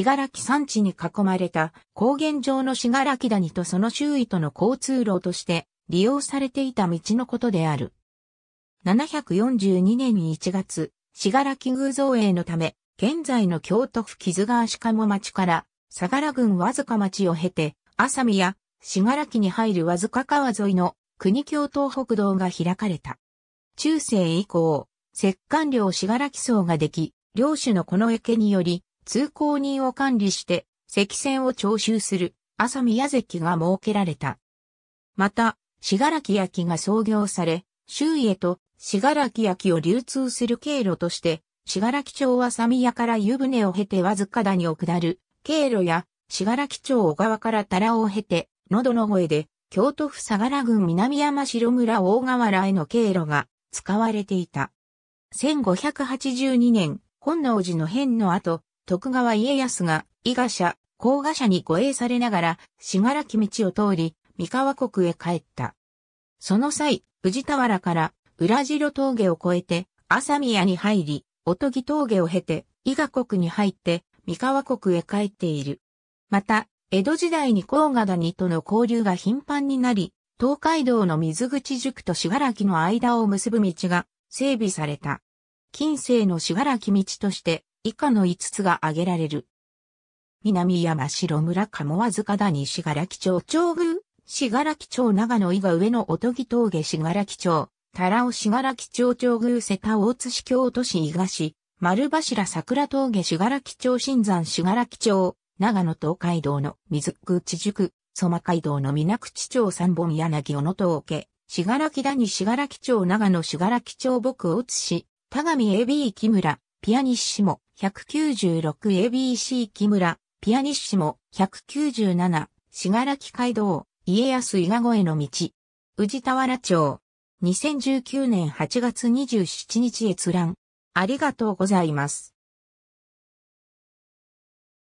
信楽山地に囲まれた高原上の信楽谷とその周囲との交通路として利用されていた道のことである。742年1月、信楽宮造営のため、現在の京都府木津川鹿も町から相良郡ずか町を経て、浅見や信楽に入るわずか川沿いの国京東北道が開かれた。中世以降、摂関領信楽層ができ、領主のこの池により、通行人を管理して、石線を徴収する、朝宮関が設けられた。また、死柄木焼が創業され、周囲へと死柄木焼を流通する経路として、死柄木町は三宮から湯船を経てわずか谷を下る経路や、死柄木町小川から太良を経て、喉の声で、京都府相良郡南山城村大河原への経路が使われていた。1582年、本能寺の変の後、徳川家康が、伊賀社、甲賀社に護衛されながら、しがらき道を通り、三河国へ帰った。その際、宇治田原から、裏城峠を越えて、朝宮に入り、おとぎ峠を経て、伊賀国に入って、三河国へ帰っている。また、江戸時代に甲賀谷との交流が頻繁になり、東海道の水口塾としがらきの間を結ぶ道が整備された。近世のしがらき道として、以下の5つが挙げられる。南山城村鴨和塚谷信楽町長宮、信楽町長野伊賀上野と木峠信楽町、太郎信楽町長宮瀬田大津市京都市伊賀市、丸柱桜峠信楽町新山信楽町、長野東海道の水口宿、蘇馬街道の水口町三本柳小野峠、信楽谷信楽町長野信楽町僕大津市、田上 AB 木村、ピアニッシモ、196ABC 木村、ピアニッシモ、197、しがらき街道、家康伊賀越えの道。宇治田原町。2019年8月27日閲覧。ありがとうございます。